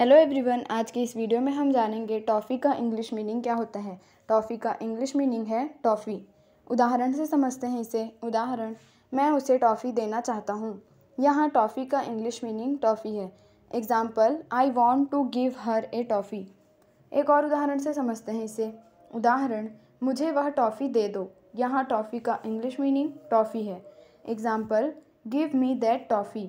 hello everyone आज के इस वीडियो में हम जानेंगे टॉफ़ी का इंग्लिश मीनिंग क्या होता है टॉफ़ी का इंग्लिश मीनिंग है टॉफ़ी उदाहरण से समझते हैं इसे उदाहरण मैं उसे टॉफ़ी देना चाहता हूँ यहाँ टॉफ़ी का इंग्लिश मीनिंग टॉफ़ी है example I want to give her a toffee एक और उदाहरण से समझते हैं इसे उदाहरण मुझे वह टॉफ़ी दे दो यहाँ टॉफ़ी का इंग्लिश मीनिंग टॉफ़ी है example give me that toffee